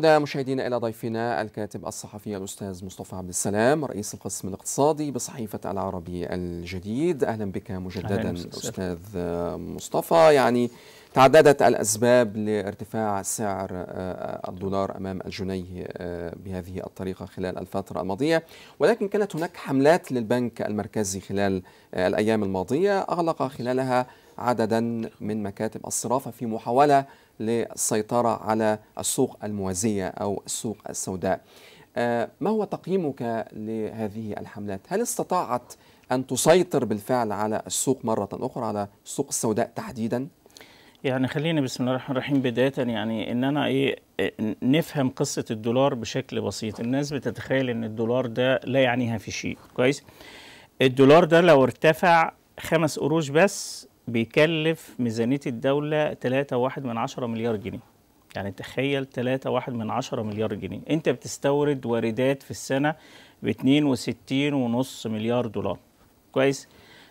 نعود مشاهدينا إلى ضيفنا الكاتب الصحفي الأستاذ مصطفى عبد السلام رئيس القسم الاقتصادي بصحيفة العربي الجديد أهلا بك مجددا أهلاً أستاذ مصطفى يعني تعددت الأسباب لارتفاع سعر آه، الدولار أمام الجنيه آه، بهذه الطريقة خلال الفترة الماضية ولكن كانت هناك حملات للبنك المركزي خلال آه، الأيام الماضية أغلق خلالها عددا من مكاتب الصرافة في محاولة للسيطرة على السوق الموازية أو السوق السوداء آه، ما هو تقييمك لهذه الحملات؟ هل استطاعت أن تسيطر بالفعل على السوق مرة أخرى على السوق السوداء تحديدا؟ يعني خليني بسم الله الرحمن الرحيم بداية يعني إن أنا إيه نفهم قصة الدولار بشكل بسيط الناس بتتخيل إن الدولار ده لا يعنيها في شيء كويس الدولار ده لو ارتفع خمس قروش بس بيكلف ميزانية الدولة 3.1 من 10 مليار جنيه يعني تخيل 3.1 من 10 مليار جنيه انت بتستورد واردات في السنة ب 62.5 مليار دولار كويس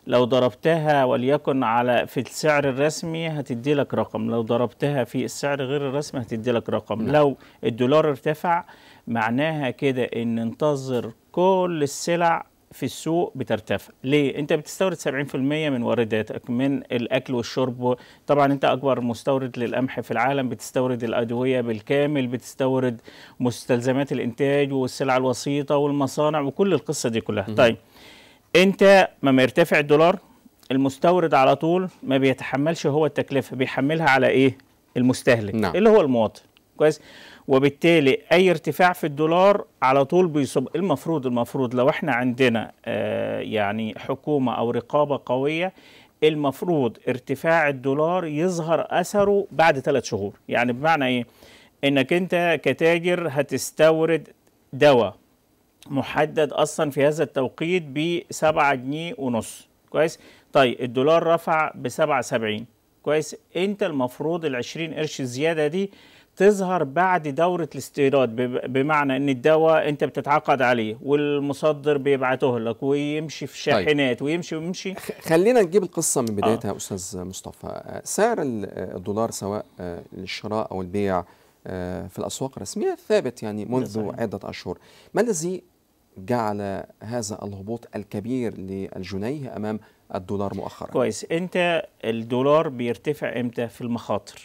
لو ضربتها وليكن على في السعر الرسمي هتدي لك رقم لو ضربتها في السعر غير الرسمي هتدي لك رقم لا. نعم. لو الدولار ارتفع معناها كده ان انتظر كل السلع في السوق بترتفع ليه انت بتستورد 70% من وارداتك من الاكل والشرب طبعا انت اكبر مستورد للقمح في العالم بتستورد الادويه بالكامل بتستورد مستلزمات الانتاج والسلع الوسيطه والمصانع وكل القصه دي كلها م- طيب انت ما يرتفع الدولار المستورد على طول ما بيتحملش هو التكلفه بيحملها على ايه المستهلك نعم. اللي هو المواطن كويس وبالتالي اي ارتفاع في الدولار على طول بيصب المفروض المفروض لو احنا عندنا آه، يعني حكومه او رقابه قويه المفروض ارتفاع الدولار يظهر اثره بعد ثلاث شهور يعني بمعنى ايه انك انت كتاجر هتستورد دواء محدد اصلا في هذا التوقيت ب 7 جنيه ونص كويس طيب الدولار رفع ب 77 كويس انت المفروض ال 20 قرش الزياده دي تظهر بعد دورة الاستيراد بمعنى ان الدواء انت بتتعاقد عليه والمصدر بيبعته لك ويمشي في طيب. شاحنات طيب. ويمشي ويمشي خلينا نجيب القصة من بدايتها آه. استاذ مصطفى آه، سعر آه، الدولار سواء للشراء آه، او البيع في الاسواق الرسمية ثابت يعني منذ نعم. عدة اشهر ما الذي جعل هذا الهبوط الكبير للجنيه امام الدولار مؤخرا كويس انت الدولار بيرتفع امتى في المخاطر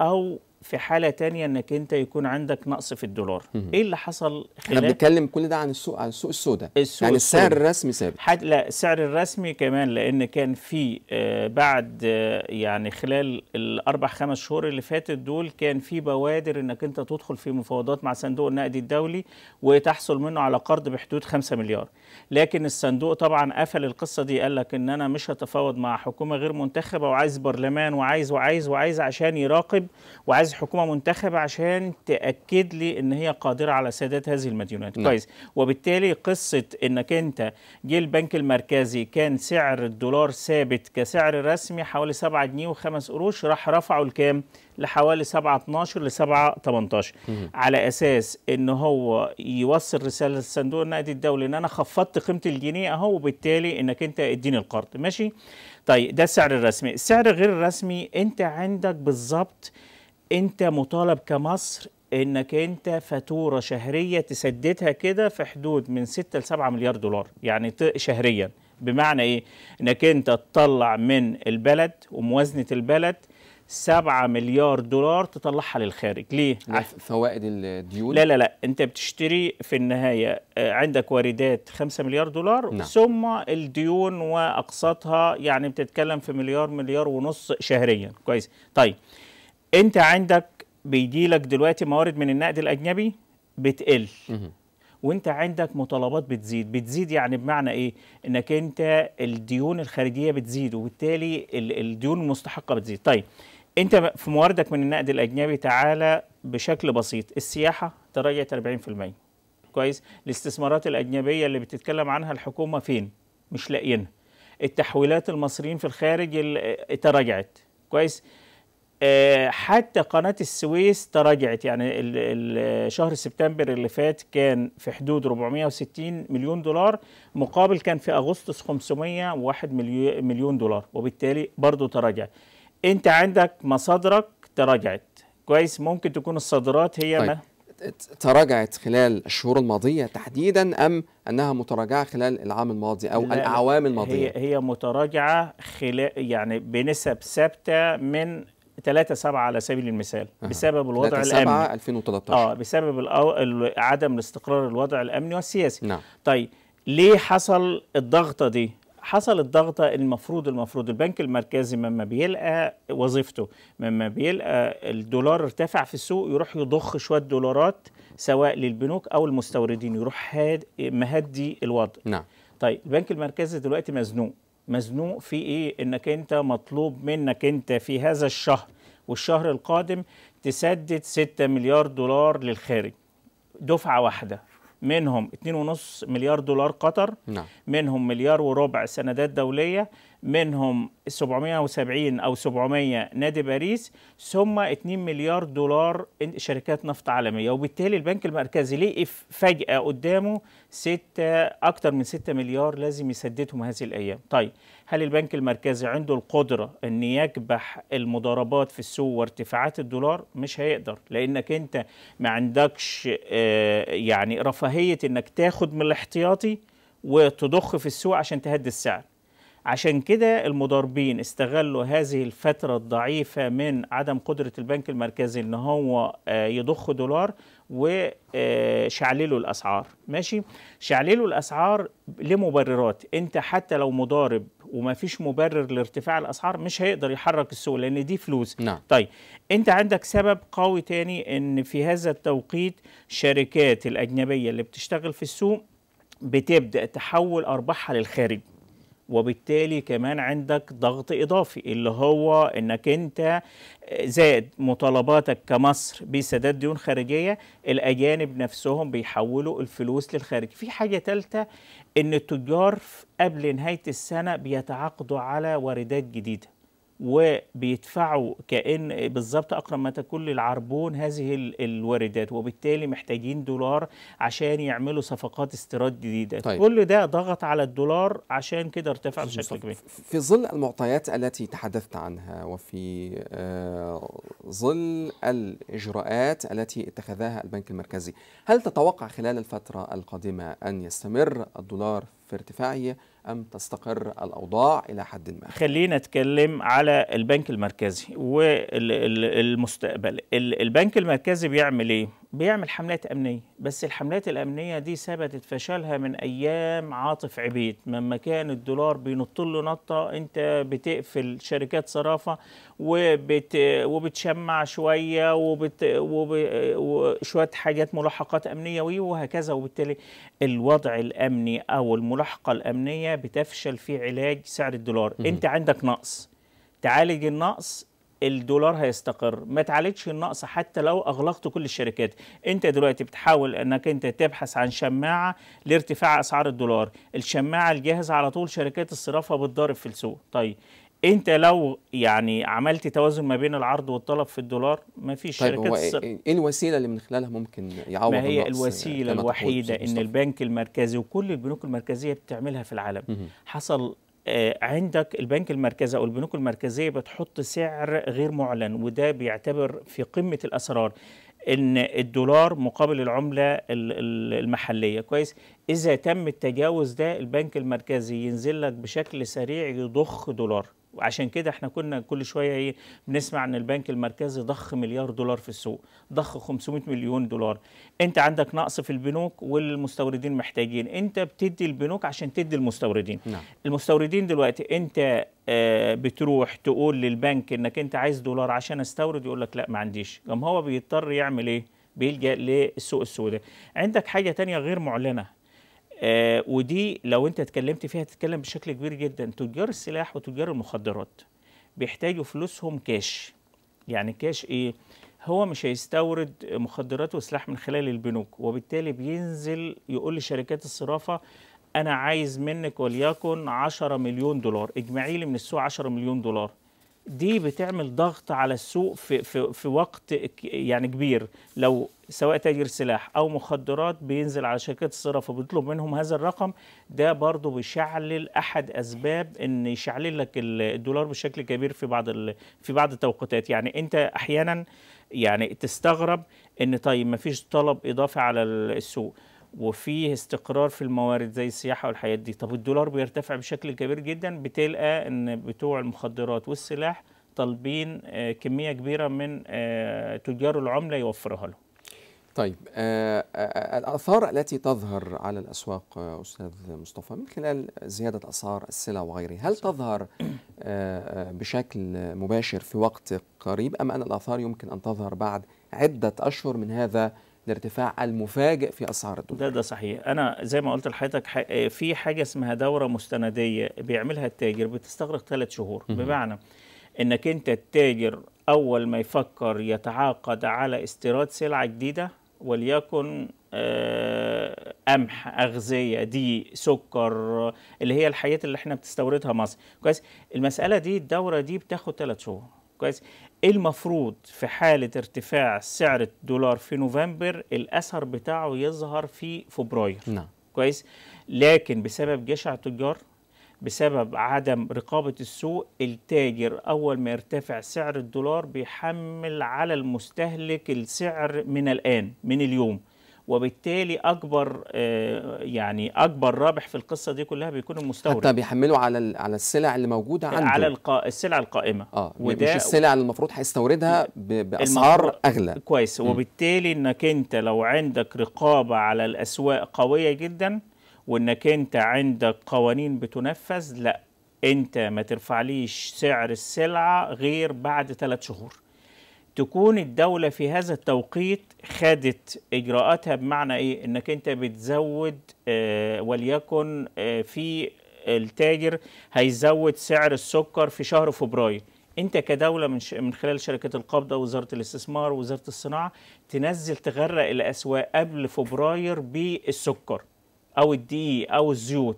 او في حاله تانية انك انت يكون عندك نقص في الدولار ايه اللي حصل خلال احنا بنتكلم كل ده عن السوق عن السوق السوداء السوق يعني السعر الرسمي ثابت حد لا السعر الرسمي كمان لان كان في آه بعد آه يعني خلال الاربع خمس شهور اللي فاتت دول كان في بوادر انك انت تدخل في مفاوضات مع صندوق النقد الدولي وتحصل منه على قرض بحدود 5 مليار لكن الصندوق طبعا قفل القصه دي قال لك ان انا مش هتفاوض مع حكومه غير منتخبه وعايز برلمان وعايز وعايز وعايز عشان يراقب وعايز حكومه منتخبه عشان تاكد لي ان هي قادره على سداد هذه المديونات نعم. كويس وبالتالي قصه انك انت جه البنك المركزي كان سعر الدولار ثابت كسعر رسمي حوالي 7 جنيه و5 قروش راح رفعه لكام لحوالي 7 12 ل 7 18 مم. على اساس ان هو يوصل رساله للصندوق النقد الدولي ان انا خفضت قيمه الجنيه اهو وبالتالي انك انت اديني القرض ماشي طيب ده السعر الرسمي السعر غير الرسمي انت عندك بالظبط انت مطالب كمصر انك انت فاتوره شهريه تسددها كده في حدود من 6 ل 7 مليار دولار يعني شهريا بمعنى ايه انك انت تطلع من البلد وموازنه البلد 7 مليار دولار تطلعها للخارج ليه فوائد الديون لا لا لا انت بتشتري في النهايه آه، عندك واردات 5 مليار دولار نعم. ثم الديون واقساطها يعني بتتكلم في مليار مليار ونص شهريا كويس طيب انت عندك بيجيلك دلوقتي موارد من النقد الاجنبي بتقل وانت عندك مطالبات بتزيد بتزيد يعني بمعنى ايه انك انت الديون الخارجيه بتزيد وبالتالي الديون المستحقه بتزيد طيب انت في مواردك من النقد الاجنبي تعالى بشكل بسيط السياحه تراجعت 40% كويس الاستثمارات الاجنبيه اللي بتتكلم عنها الحكومه فين مش لاقيينها التحويلات المصريين في الخارج تراجعت كويس حتى قناة السويس تراجعت يعني شهر سبتمبر اللي فات كان في حدود 460 مليون دولار مقابل كان في أغسطس 501 مليون دولار وبالتالي برضو تراجع أنت عندك مصادرك تراجعت كويس ممكن تكون الصادرات هي طيب. ما تراجعت خلال الشهور الماضية تحديدا أم أنها متراجعة خلال العام الماضي أو الأعوام الماضية هي, هي متراجعة خلال يعني بنسب ثابتة من 3 7 على سبيل المثال أه. بسبب الوضع 3 الامني 7 2013 اه بسبب الأو... عدم الاستقرار الوضع الامني والسياسي نعم. طيب ليه حصل الضغطه دي حصل الضغطة المفروض المفروض البنك المركزي مما بيلقى وظيفته مما بيلقى الدولار ارتفع في السوق يروح يضخ شوية دولارات سواء للبنوك أو المستوردين يروح هاد مهدي الوضع نعم طيب البنك المركزي دلوقتي مزنوق مزنوق في ايه انك انت مطلوب منك انت في هذا الشهر والشهر القادم تسدد 6 مليار دولار للخارج دفعه واحده منهم 2.5 مليار دولار قطر نعم. منهم مليار وربع سندات دوليه منهم 770 او 700 نادي باريس ثم 2 مليار دولار شركات نفط عالميه وبالتالي البنك المركزي ليه فجاه قدامه 6 اكتر من 6 مليار لازم يسددهم هذه الايام طيب هل البنك المركزي عنده القدره ان يكبح المضاربات في السوق وارتفاعات الدولار مش هيقدر لانك انت ما عندكش آه، يعني رفاهيه انك تاخد من الاحتياطي وتضخ في السوق عشان تهدي السعر عشان كده المضاربين استغلوا هذه الفترة الضعيفة من عدم قدرة البنك المركزي ان هو آه، يضخ دولار وشعللوا الاسعار ماشي شعللوا الاسعار لمبررات انت حتى لو مضارب وما فيش مبرر لارتفاع الاسعار مش هيقدر يحرك السوق لان دي فلوس نعم. طيب انت عندك سبب قوي تاني ان في هذا التوقيت شركات الاجنبيه اللي بتشتغل في السوق بتبدا تحول ارباحها للخارج وبالتالي كمان عندك ضغط إضافي اللي هو أنك أنت آه، زاد مطالباتك كمصر بسداد ديون خارجية الأجانب نفسهم بيحولوا الفلوس للخارج في حاجة ثالثة أن التجار قبل نهاية السنة بيتعاقدوا على واردات جديدة وبيدفعوا كأن بالظبط أقرب ما تكون للعربون هذه الواردات وبالتالي محتاجين دولار عشان يعملوا صفقات استيراد جديدة طيب. كل ده ضغط على الدولار عشان كده ارتفع بشكل كبير في ظل المعطيات التي تحدثت عنها وفي آه، ظل الإجراءات التي اتخذها البنك المركزي هل تتوقع خلال الفترة القادمة أن يستمر الدولار في ارتفاعه أم تستقر الأوضاع إلى حد ما خلينا نتكلم على البنك المركزي والمستقبل البنك المركزي بيعمل إيه؟ بيعمل حملات أمنية بس الحملات الأمنية دي ثبتت فشلها من أيام عاطف عبيد لما كان الدولار بينط له نطة أنت بتقفل شركات صرافة وبت... وبتشمع شوية وبت... وب... وشوية حاجات ملاحقات أمنية وهكذا وبالتالي الوضع الأمني أو الملاحقة الأمنية بتفشل في علاج سعر الدولار مم. انت عندك نقص تعالج النقص الدولار هيستقر ما تعالجش النقص حتى لو اغلقت كل الشركات انت دلوقتي بتحاول انك انت تبحث عن شماعه لارتفاع اسعار الدولار الشماعه الجاهزه على طول شركات الصرافه بتضارب في السوق طيب انت لو يعني عملت توازن ما بين العرض والطلب في الدولار ما فيش طيب شركات هو إيه،, ايه الوسيله اللي من خلالها ممكن يعوض ما هي الوسيله الوحيده ان البنك المركزي وكل البنوك المركزيه بتعملها في العالم حصل آه، عندك البنك المركزي او البنوك المركزيه بتحط سعر غير معلن وده بيعتبر في قمه الاسرار ان الدولار مقابل العمله المحليه كويس اذا تم التجاوز ده البنك المركزي ينزل لك بشكل سريع يضخ دولار وعشان كده احنا كنا كل شويه ايه بنسمع ان البنك المركزي ضخ مليار دولار في السوق ضخ 500 مليون دولار انت عندك نقص في البنوك والمستوردين محتاجين انت بتدي البنوك عشان تدي المستوردين نعم. المستوردين دلوقتي انت آه، بتروح تقول للبنك انك انت عايز دولار عشان استورد يقول لك لا ما عنديش قام هو بيضطر يعمل ايه بيلجا للسوق السوداء عندك حاجه تانية غير معلنه آه ودي لو انت اتكلمت فيها تتكلم بشكل كبير جدا تجار السلاح وتجار المخدرات بيحتاجوا فلوسهم كاش يعني كاش ايه هو مش هيستورد مخدرات وسلاح من خلال البنوك وبالتالي بينزل يقول لشركات الصرافه انا عايز منك وليكن 10 مليون دولار اجمعي لي من السوق 10 مليون دولار دي بتعمل ضغط على السوق في, في, في وقت يعني كبير لو سواء تاجر سلاح او مخدرات بينزل على شركات الصرف وبيطلب منهم هذا الرقم ده برضه بيشعلل احد اسباب ان يشعلل لك الدولار بشكل كبير في بعض في بعض التوقيتات يعني انت احيانا يعني تستغرب ان طيب ما فيش طلب اضافي على السوق وفيه استقرار في الموارد زي السياحه والحاجات دي طب الدولار بيرتفع بشكل كبير جدا بتلقى ان بتوع المخدرات والسلاح طالبين آه، كميه كبيره من آه، تجار العمله يوفرها لهم طيب آه، الاثار التي تظهر على الاسواق استاذ مصطفى من خلال زياده اسعار السلع وغيرها هل تظهر بشكل مباشر في وقت قريب ام ان الاثار يمكن ان تظهر بعد عده اشهر من هذا الارتفاع المفاجئ في اسعار الدولار ده ده صحيح انا زي ما قلت لحضرتك آه، في حاجه اسمها دوره مستنديه بيعملها التاجر بتستغرق ثلاث شهور بمعنى انك انت التاجر اول ما يفكر يتعاقد على استيراد سلعه جديده وليكن آه، قمح اغذيه دي سكر اللي هي الحاجات اللي احنا بتستوردها مصر كويس المساله دي الدوره دي بتاخد ثلاث شهور كويس إيه المفروض في حالة ارتفاع سعر الدولار في نوفمبر الأثر بتاعه يظهر في فبراير نعم كويس لكن بسبب جشع التجار بسبب عدم رقابة السوق التاجر أول ما يرتفع سعر الدولار بيحمل على المستهلك السعر من الآن من اليوم وبالتالي اكبر آه، يعني اكبر رابح في القصه دي كلها بيكون المستورد حتى بيحملوا على على السلع اللي موجوده عنده على القا... السلع القائمه اه وده مش السلع اللي المفروض هيستوردها باسعار المفروض... اغلى كويس م. وبالتالي انك انت لو عندك رقابه على الاسواق قويه جدا وانك انت عندك قوانين بتنفذ لا انت ما ترفعليش سعر السلعه غير بعد ثلاث شهور تكون الدولة في هذا التوقيت خدت إجراءاتها بمعنى إيه؟ إنك أنت بتزود آه، وليكن آه، في التاجر هيزود سعر السكر في شهر فبراير انت كدوله من, من خلال شركه القبضه وزاره الاستثمار ووزاره الصناعه تنزل تغرق الاسواق قبل فبراير بالسكر او الدقيق او الزيوت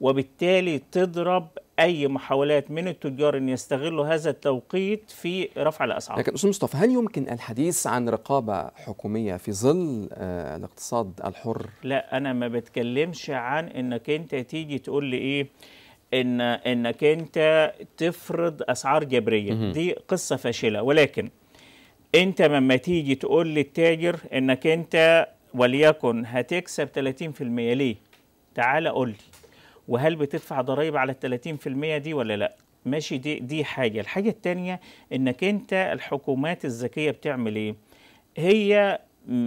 وبالتالي تضرب اي محاولات من التجار ان يستغلوا هذا التوقيت في رفع الاسعار. لكن استاذ مصطفى هل يمكن الحديث عن رقابه حكوميه في ظل آه، الاقتصاد الحر؟ لا انا ما بتكلمش عن انك انت تيجي تقول لي ايه ان انك انت تفرض اسعار جبريه دي قصه فاشله ولكن انت لما تيجي تقول للتاجر انك انت وليكن هتكسب 30% ليه؟ تعالى قول لي وهل بتدفع ضرائب على ال 30% دي ولا لا ماشي دي دي حاجه الحاجه الثانيه انك انت الحكومات الذكيه بتعمل ايه هي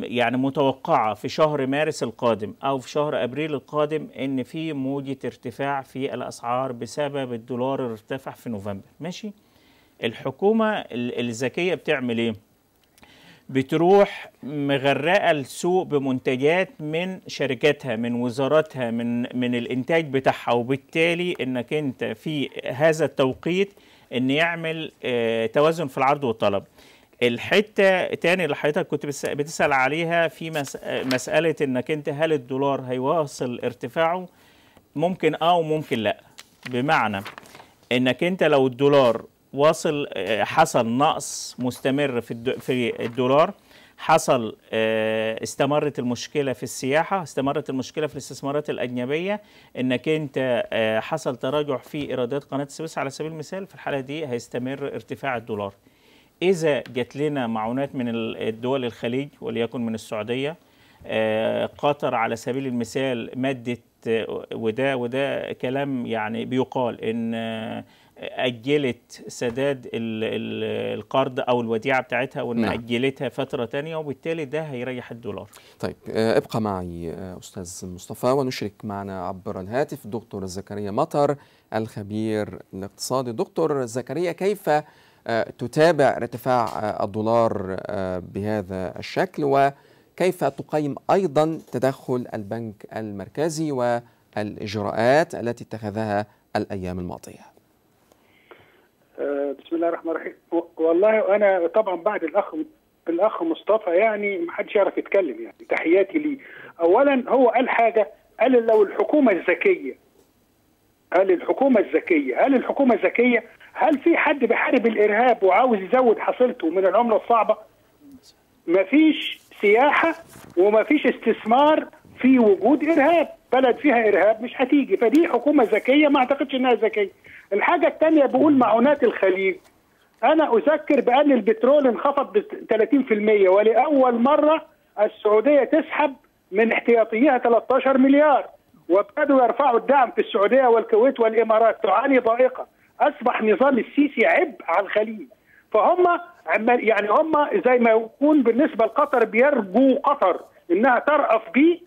يعني متوقعه في شهر مارس القادم او في شهر ابريل القادم ان في موجه ارتفاع في الاسعار بسبب الدولار اللي ارتفع في نوفمبر ماشي الحكومه الذكيه بتعمل ايه بتروح مغرقه السوق بمنتجات من شركاتها من وزاراتها من من الانتاج بتاعها وبالتالي انك انت في هذا التوقيت ان يعمل آه، توازن في العرض والطلب الحته تاني اللي حضرتك كنت بتسال عليها في مساله انك انت هل الدولار هيواصل ارتفاعه ممكن اه وممكن لا بمعنى انك انت لو الدولار واصل آه، حصل نقص مستمر في في الدولار حصل آه، استمرت المشكلة في السياحة استمرت المشكلة في الاستثمارات الأجنبية أنك أنت آه، حصل تراجع في إيرادات قناة السويس على سبيل المثال في الحالة دي هيستمر ارتفاع الدولار إذا جات لنا معونات من الدول الخليج وليكن من السعودية قطر على سبيل المثال مادة وده وده كلام يعني بيقال إن اجلت سداد القرض او الوديعه بتاعتها وان نعم. اجلتها فتره تانية وبالتالي ده هيريح الدولار طيب آه، ابقى معي آه، استاذ مصطفى ونشرك معنا عبر الهاتف دكتور زكريا مطر الخبير الاقتصادي دكتور زكريا كيف آه، تتابع ارتفاع الدولار بهذا الشكل وكيف تقيم ايضا تدخل البنك المركزي والاجراءات التي اتخذها الايام الماضيه بسم الله الرحمن الرحيم والله انا طبعا بعد الاخ الاخ مصطفى يعني ما حدش يعرف يتكلم يعني تحياتي ليه اولا هو قال حاجه قال لو الحكومه الذكيه قال الحكومه الذكيه قال الحكومه الذكيه هل في حد بيحارب الارهاب وعاوز يزود حصيلته من العمله الصعبه مفيش سياحه ومفيش استثمار في وجود ارهاب بلد فيها ارهاب مش هتيجي فدي حكومه ذكيه ما اعتقدش انها ذكيه الحاجه الثانيه بقول معونات الخليج انا اذكر بان البترول انخفض ب 30% ولاول مره السعوديه تسحب من احتياطيها 13 مليار وابتدوا يرفعوا الدعم في السعوديه والكويت والامارات تعاني ضائقه اصبح نظام السيسي عبء على الخليج فهم يعني هم زي ما يكون بالنسبه لقطر بيرجو قطر انها ترأف بيه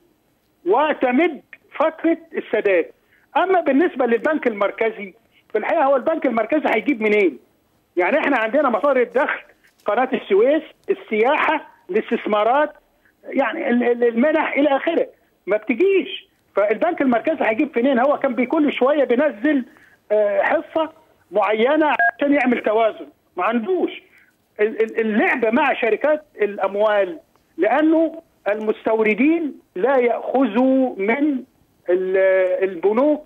وتمد فتره السداد اما بالنسبه للبنك المركزي في الحقيقه هو البنك المركزي هيجيب منين؟ يعني احنا عندنا مصادر الدخل قناه السويس، السياحه، الاستثمارات يعني المنح الى اخره ما بتجيش فالبنك المركزي هيجيب فين هو كان بكل شويه بينزل آه، حصه معينه عشان يعمل توازن ما عندوش اللعبه مع شركات الاموال لانه المستوردين لا ياخذوا من البنوك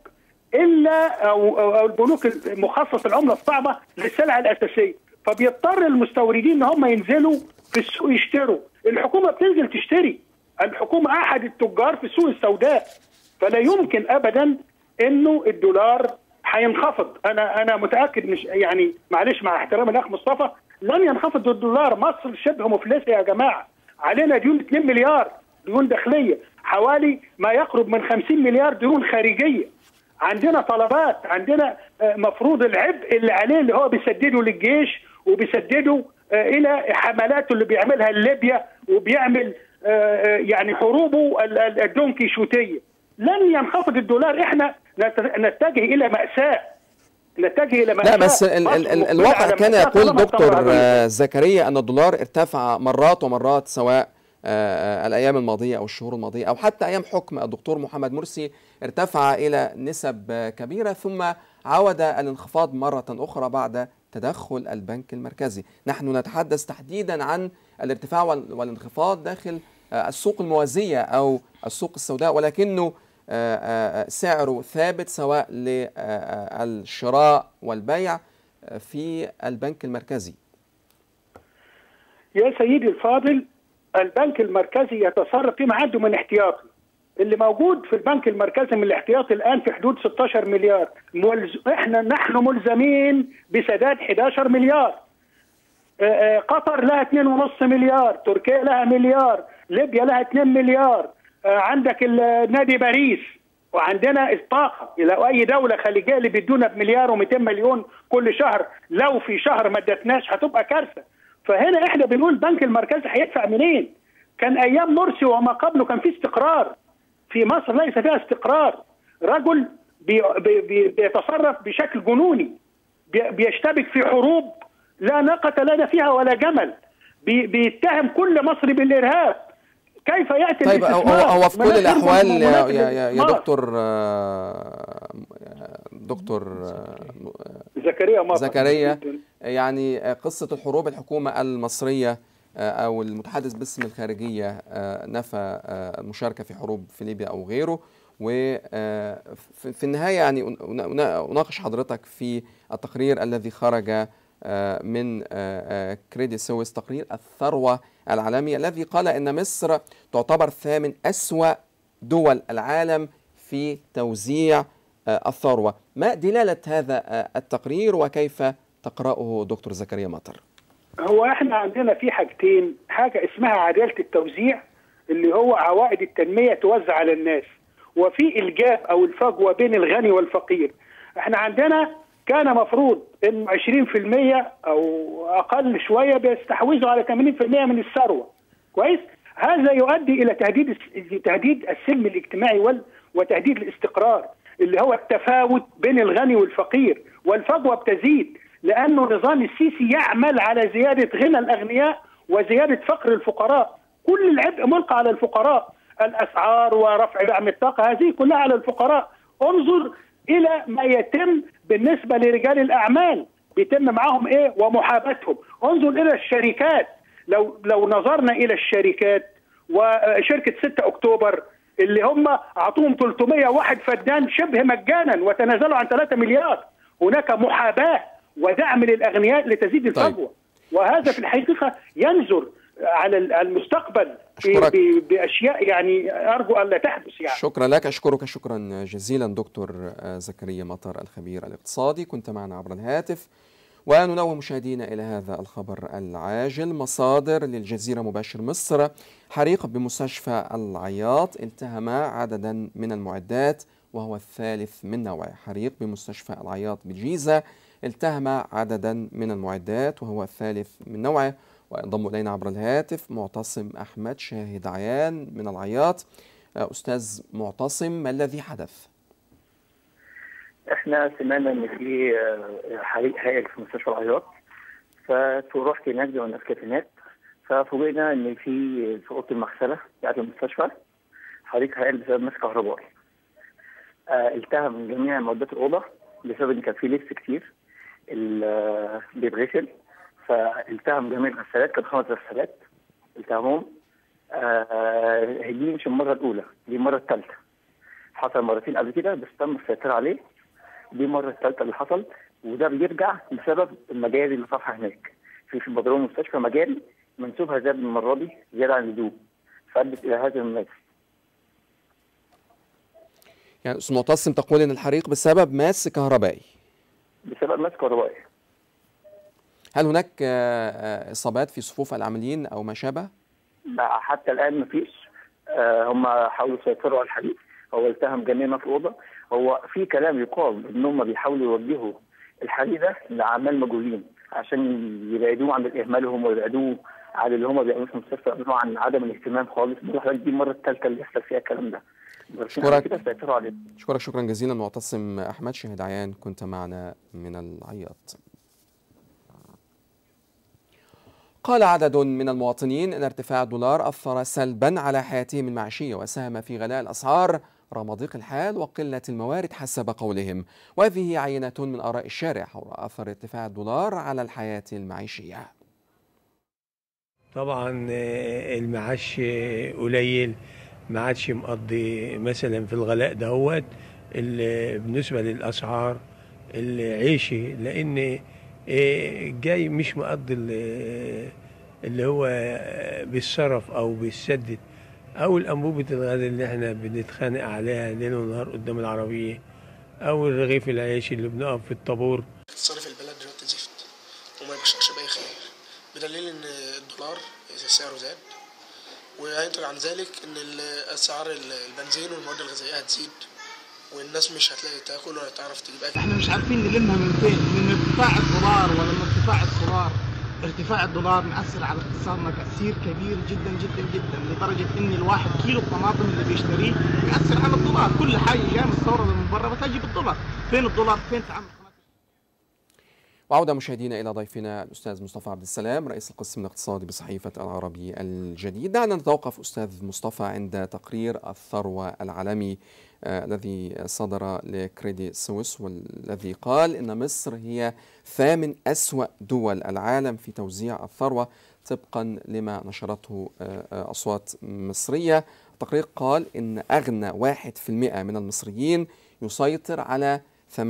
الا او, أو البنوك المخصصه العمله الصعبه للسلع الاساسيه فبيضطر المستوردين ان هم ينزلوا في السوق يشتروا الحكومه بتنزل تشتري الحكومه احد التجار في السوق السوداء فلا يمكن ابدا انه الدولار هينخفض انا انا متاكد مش يعني معلش مع احترام الاخ مصطفى لن ينخفض الدولار مصر شبه مفلسه يا جماعه علينا ديون 2 مليار ديون داخليه حوالي ما يقرب من 50 مليار ديون خارجيه عندنا طلبات عندنا آه، مفروض العبء اللي عليه اللي هو بيسدده للجيش وبيسدده آه، الى حملاته اللي بيعملها ليبيا وبيعمل آه، يعني حروبه الدونكي شوتيه لن ينخفض الدولار احنا نتجه الى ماساه نتجه الى لا بس ال الواقع كان يقول دكتور زكريا ان الدولار ارتفع مرات ومرات سواء آه، آه، الايام الماضيه او الشهور الماضيه او حتى ايام حكم الدكتور محمد مرسي ارتفع الى نسب كبيره ثم عاود الانخفاض مره اخرى بعد تدخل البنك المركزي نحن نتحدث تحديدا عن الارتفاع والانخفاض داخل آه، السوق الموازيه او السوق السوداء ولكنه سعره ثابت سواء للشراء والبيع في البنك المركزي يا سيدي الفاضل البنك المركزي يتصرف فيما عنده من احتياطي اللي موجود في البنك المركزي من الاحتياطي الان في حدود 16 مليار ملز... احنا نحن ملزمين بسداد 11 مليار آه، آه، قطر لها 2.5 مليار تركيا لها مليار ليبيا لها 2 مليار آه، عندك نادي باريس وعندنا الطاقة إلى أي دولة خليجية اللي بيدونا بمليار و200 مليون كل شهر لو في شهر ما ادتناش هتبقى كارثة فهنا احنا بنقول البنك المركزي هيدفع منين؟ كان ايام مرسي وما قبله كان في استقرار في مصر ليس فيها استقرار رجل بي بي بيتصرف بشكل جنوني بيشتبك في حروب لا ناقة لنا فيها ولا جمل بيتهم كل مصري بالارهاب كيف ياتي طيب هو في كل الاحوال يا, يا, يا دكتور آه، دكتور آه، زكريا زكريا يعني آه، قصه الحروب الحكومه المصريه او المتحدث باسم الخارجيه نفى المشاركه في حروب في ليبيا او غيره وفي النهايه يعني اناقش حضرتك في التقرير الذي خرج آه، من كريدي آه، سويس آه، تقرير الثروة العالمية الذي قال أن مصر تعتبر ثامن أسوأ دول العالم في توزيع الثروة ما دلالة هذا التقرير وكيف تقرأه دكتور زكريا مطر هو احنا عندنا في حاجتين حاجة اسمها عدالة التوزيع اللي هو عوائد التنمية توزع على الناس وفي الجاب او الفجوة بين الغني والفقير احنا عندنا كان مفروض انه 20% او اقل شويه بيستحوذوا على 80% من الثروه كويس هذا يؤدي الى تهديد تهديد السلم الاجتماعي وتهديد الاستقرار اللي هو التفاوت بين الغني والفقير والفجوه بتزيد لانه النظام السيسي يعمل على زياده غنى الاغنياء وزياده فقر الفقراء كل العبء ملقى على الفقراء الاسعار ورفع دعم الطاقه هذه كلها على الفقراء انظر الى ما يتم بالنسبه لرجال الاعمال بيتم معاهم ايه ومحاباتهم انظر الى الشركات لو لو نظرنا الى الشركات وشركه 6 اكتوبر اللي هم اعطوهم 301 فدان شبه مجانا وتنازلوا عن 3 مليار هناك محاباه ودعم للاغنياء لتزيد طيب. الفجوه طيب. وهذا في الحقيقه ينزل على المستقبل أشكرك. باشياء يعني ارجو الا تحدث يعني شكرا لك اشكرك شكرا جزيلا دكتور آه، زكريا مطر الخبير الاقتصادي كنت معنا عبر الهاتف وننوه مشاهدينا الى هذا الخبر العاجل مصادر للجزيره مباشر مصر حريق بمستشفى العياط التهم عددا من المعدات وهو الثالث من نوعه حريق بمستشفى العياط بالجيزه التهم عددا من المعدات وهو الثالث من نوعه وينضم إلينا عبر الهاتف معتصم أحمد شاهد عيان من العياط آه، أستاذ معتصم ما الذي حدث؟ احنا سمعنا ان في حريق آه، هائل في مستشفى العياط فرحت هناك زي كانت هناك ففوجئنا ان في في اوضه المغسله بتاعت المستشفى حريق هائل بسبب مس كهربائي آه، التهم جميع معدات الاوضه بسبب ان كان في لبس كتير بيتغسل فالتهم جميع الغسالات كان خمس غسالات التهمهم آه دي مش المره الاولى دي المره الثالثه حصل مرتين قبل كده بس تم السيطره عليه دي المره الثالثه اللي حصل وده بيرجع بسبب المجاري اللي صفحه هناك في في بدرون المستشفى مجاري منسوبها زاد المره دي زياده عن اللزوم فادت الى هذا الماس يعني استاذ معتصم تقول ان الحريق بسبب ماس كهربائي بسبب ماس كهربائي هل هناك آه، آه، اصابات في صفوف العاملين او ما شابه؟ لا حتى الان ما فيش آه، هم حاولوا يسيطروا على الحديث هو التهم جميع ما في الاوضه هو في كلام يقال ان هم بيحاولوا يوجهوا ده لعمال مجهولين عشان يبعدوه عن اهمالهم ويبعدوه عن اللي هم بيعملوه في المستشفى يبعدوه عن عدم الاهتمام خالص دي المره الثالثه اللي بيحصل فيها الكلام ده شكرك شكرك شكرا جزيلا معتصم احمد شهد عيان كنت معنا من العياط قال عدد من المواطنين أن ارتفاع الدولار أثر سلبا على حياتهم المعيشية وساهم في غلاء الأسعار رغم ضيق الحال وقلة الموارد حسب قولهم وهذه عينة من آراء الشارع حول أثر ارتفاع الدولار على الحياة المعيشية طبعا المعاش قليل ما عادش مقضي مثلا في الغلاء دهوت بالنسبة للأسعار العيشي لأن إيه، جاي مش مقضي اللي هو بيتصرف او بيسدد او الانبوبه الغاز اللي احنا بنتخانق عليها ليل ونهار قدام العربيه او الرغيف العيش اللي بنقف في الطابور صرف البلد دلوقتي زفت وما يبشرش باي خير بدليل ان الدولار اذا سعره زاد وهينتج عن ذلك ان اسعار البنزين والمواد الغذائيه هتزيد والناس مش هتلاقي تاكل ولا تعرف تجيب اكل احنا مش عارفين نلمها من فين من القطاع الدولار ولما ارتفاع الدولار ارتفاع الدولار مأثر على اقتصادنا تأثير كبير جدا جدا جدا لدرجة إن الواحد كيلو الطماطم اللي بيشتريه مأثر على الدولار كل حاجة جاية من الثورة من برا بتجي بالدولار فين الدولار فين تعمل وعودة مشاهدينا إلى ضيفنا الأستاذ مصطفى عبد السلام رئيس القسم الاقتصادي بصحيفة العربي الجديد دعنا نتوقف أستاذ مصطفى عند تقرير الثروة العالمي آه، الذي صدر لكريدي سويس والذي قال إن مصر هي ثامن أسوأ دول العالم في توزيع الثروة طبقا لما نشرته آه، آه، أصوات مصرية التقرير قال إن أغنى 1% من المصريين يسيطر على 48%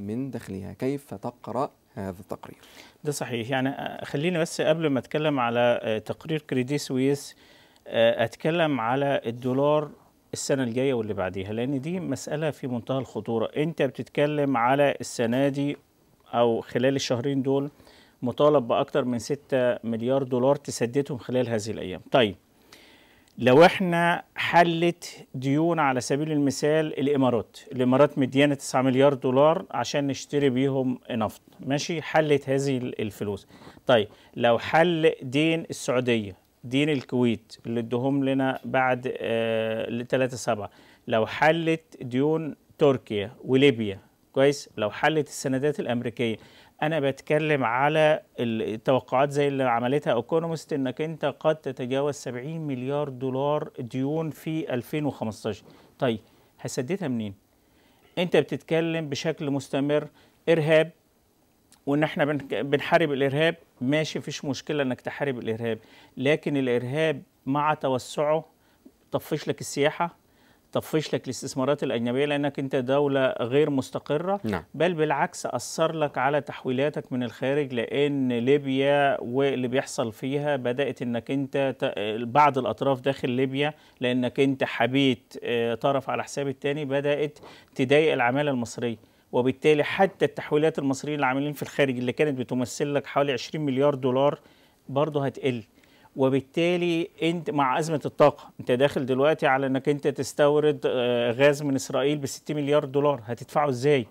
من داخلها كيف تقرأ هذا التقرير ده صحيح يعني آه، خليني بس قبل ما اتكلم على آه، تقرير كريدي سويس آه، اتكلم على الدولار السنه الجايه واللي بعديها لان دي مساله في منتهى الخطوره انت بتتكلم على السنه دي او خلال الشهرين دول مطالب باكثر من 6 مليار دولار تسددهم خلال هذه الايام طيب لو احنا حلت ديون على سبيل المثال الامارات الامارات مديانه 9 مليار دولار عشان نشتري بيهم نفط ماشي حلت هذه الفلوس طيب لو حل دين السعوديه دين الكويت اللي ادوهم لنا بعد آه 3 7 لو حلت ديون تركيا وليبيا كويس لو حلت السندات الامريكيه انا بتكلم على التوقعات زي اللي عملتها ايكونومست انك انت قد تتجاوز 70 مليار دولار ديون في 2015 طيب هسددها منين انت بتتكلم بشكل مستمر ارهاب وان احنا بنحارب الارهاب ماشي فيش مشكله انك تحارب الارهاب لكن الارهاب مع توسعه طفش لك السياحه طفش لك الاستثمارات الاجنبيه لانك انت دوله غير مستقره نعم. بل بالعكس اثر لك على تحويلاتك من الخارج لان ليبيا واللي بيحصل فيها بدات انك انت بعض الاطراف داخل ليبيا لانك انت حبيت آه، طرف على حساب الثاني بدات تضايق العماله المصريه وبالتالي حتى التحويلات المصريين اللي عاملين في الخارج اللي كانت بتمثل لك حوالي 20 مليار دولار برضه هتقل وبالتالي انت مع ازمه الطاقه انت داخل دلوقتي على انك انت تستورد آه، غاز من اسرائيل ب 60 مليار دولار هتدفعه ازاي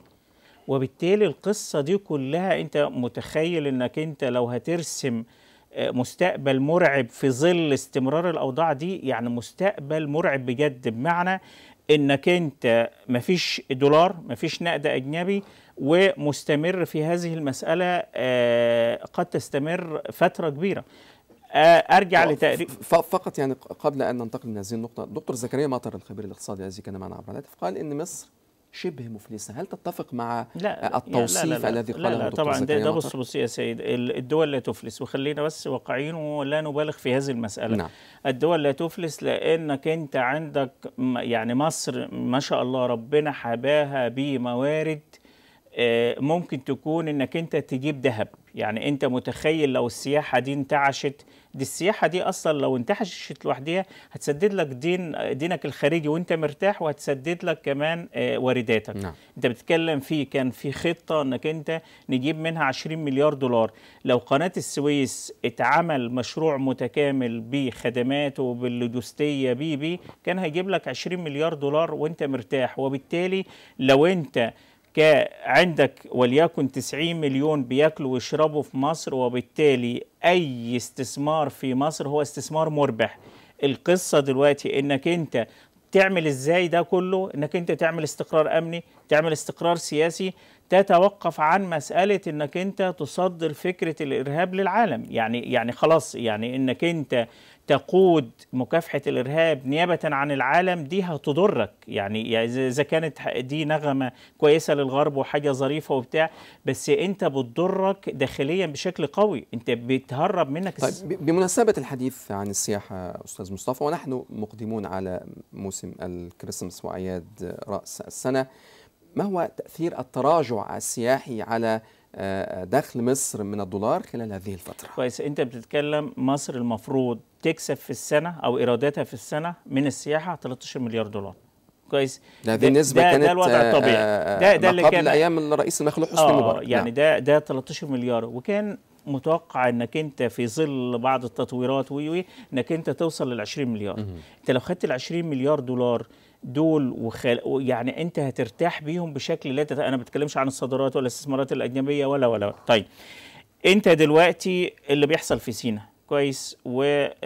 وبالتالي القصه دي كلها انت متخيل انك انت لو هترسم آه، مستقبل مرعب في ظل استمرار الاوضاع دي يعني مستقبل مرعب بجد بمعنى انك انت مفيش دولار مفيش نقد اجنبي ومستمر في هذه المساله آه، قد تستمر فتره كبيره آه، ارجع لتقريب فقط يعني قبل ان ننتقل من هذه النقطه دكتور زكريا مطر الخبير الاقتصادي الذي كان معنا عبر الهاتف قال ان مصر شبه مفلسه هل تتفق مع لا التوصيف لا لا لا زكريا مطر لا لا طبعا ده, ده بص بص يا سيد الدول لا تفلس وخلينا بس واقعيين ولا نبالغ في هذه المساله نعم. الدول لا تفلس لانك انت عندك يعني مصر ما شاء الله ربنا حباها بموارد آه، ممكن تكون انك انت تجيب ذهب يعني انت متخيل لو السياحه دي انتعشت دي السياحه دي اصلا لو انتحشت لوحديها هتسدد لك دين دينك الخارجي وانت مرتاح وهتسدد لك كمان آه، وارداتك نعم. انت بتتكلم في كان في خطه انك انت نجيب منها 20 مليار دولار لو قناه السويس اتعمل مشروع متكامل بخدماته باللوجستيه بي بي كان هيجيب لك 20 مليار دولار وانت مرتاح وبالتالي لو انت عندك وليكن 90 مليون بياكلوا ويشربوا في مصر وبالتالي اي استثمار في مصر هو استثمار مربح القصه دلوقتي انك انت تعمل ازاي ده كله انك انت تعمل استقرار امني تعمل استقرار سياسي تتوقف عن مساله انك انت تصدر فكره الارهاب للعالم يعني يعني خلاص يعني انك انت تقود مكافحة الإرهاب نيابة عن العالم دي هتضرك يعني إذا كانت دي نغمة كويسة للغرب وحاجة ظريفة وبتاع بس أنت بتضرك داخليا بشكل قوي أنت بتهرب منك طيب بمناسبة الحديث عن السياحة أستاذ مصطفى ونحن مقدمون على موسم الكريسماس وأعياد رأس السنة ما هو تأثير التراجع السياحي على دخل مصر من الدولار خلال هذه الفترة كويس أنت بتتكلم مصر المفروض تكسب في السنة أو إيراداتها في السنة من السياحة 13 مليار دولار كويس ده دي نسبة ده كانت ده الوضع آه، الطبيعي آه، ده ده اللي قبل ايام الرئيس المخلوع حسني آه، مبارك يعني نعم. ده ده 13 مليار وكان متوقع انك انت في ظل بعض التطويرات وي انك انت توصل لل 20 مليار انت لو خدت ال 20 مليار دولار دول وخل... يعني انت هترتاح بيهم بشكل لا تت... انا ما بتكلمش عن الصادرات ولا الاستثمارات الاجنبيه ولا ولا, ولا. طيب انت دلوقتي اللي بيحصل في سينا كويس والقلق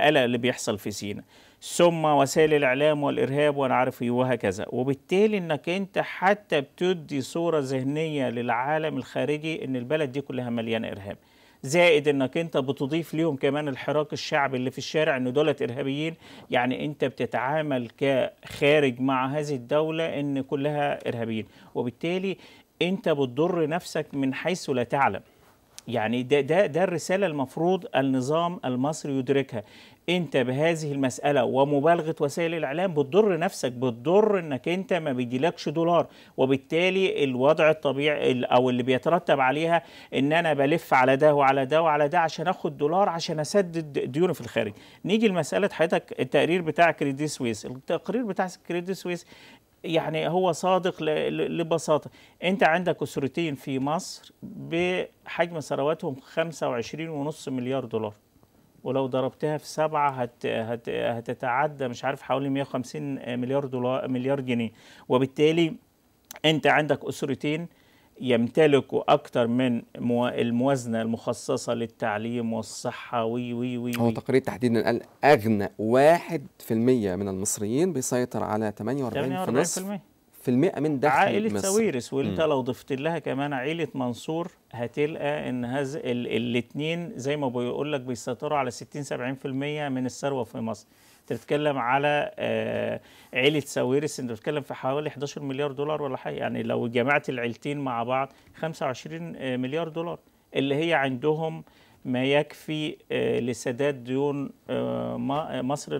آه، اللي بيحصل في سينا ثم وسائل الاعلام والارهاب وانا عارف ايه وهكذا وبالتالي انك انت حتى بتدي صوره ذهنيه للعالم الخارجي ان البلد دي كلها مليانه ارهاب زائد انك انت بتضيف ليهم كمان الحراك الشعبي اللي في الشارع ان دولت ارهابيين يعني انت بتتعامل كخارج مع هذه الدوله ان كلها ارهابيين وبالتالي انت بتضر نفسك من حيث لا تعلم يعني ده ده ده الرساله المفروض النظام المصري يدركها انت بهذه المسألة ومبالغة وسائل الإعلام بتضر نفسك بتضر انك انت ما بيجيلكش دولار وبالتالي الوضع الطبيعي او اللي بيترتب عليها ان انا بلف على ده وعلى ده وعلى ده عشان اخد دولار عشان اسدد ديوني في الخارج نيجي لمسألة حضرتك التقرير بتاع كريدي سويس التقرير بتاع كريدي سويس يعني هو صادق لبساطة أنت عندك أسرتين في مصر بحجم ثرواتهم 25.5 مليار دولار ولو ضربتها في سبعة هت هت هتتعدى مش عارف حوالي 150 مليار دولار مليار جنيه وبالتالي انت عندك اسرتين يمتلكوا اكثر من الموازنه المخصصه للتعليم والصحه وي وي وي هو تقرير تحديدا قال اغنى 1% من المصريين بيسيطر على 48% 48 في المئة من دخل عائلة مصر. سويرس وانت لو ضفت لها كمان عائلة منصور هتلقى ان هذا الاثنين زي ما بيقول لك بيسيطروا على 60 70% من الثروة في مصر انت بتتكلم على آه، عيله ساويرس انت بتتكلم في حوالي 11 مليار دولار ولا حاجه يعني لو جمعت العيلتين مع بعض 25 آه، مليار دولار اللي هي عندهم ما يكفي آه، لسداد ديون مصر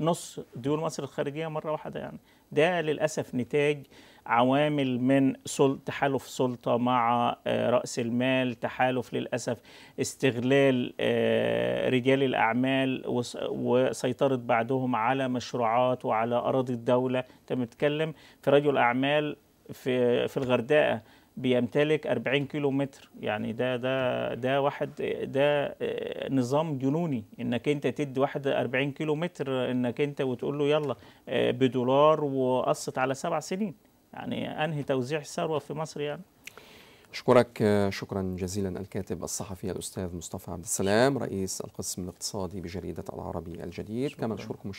نص ديون مصر الخارجيه مره واحده يعني ده للأسف نتاج عوامل من سل... تحالف سلطه مع آه، راس المال تحالف للاسف استغلال آه، رجال الاعمال وسيطره بعدهم على مشروعات وعلى اراضي الدوله انت بتتكلم في رجل اعمال في في الغردقه بيمتلك 40 كيلو متر يعني ده ده ده واحد ده نظام جنوني انك انت تدي واحد 40 كيلو متر انك انت وتقول له يلا آه، بدولار وقصت على سبع سنين يعني انهي توزيع الثروه في مصر يعني أشكرك شكرا جزيلا الكاتب الصحفي الأستاذ مصطفى عبد السلام رئيس القسم الاقتصادي بجريدة العربي الجديد كما اشكركم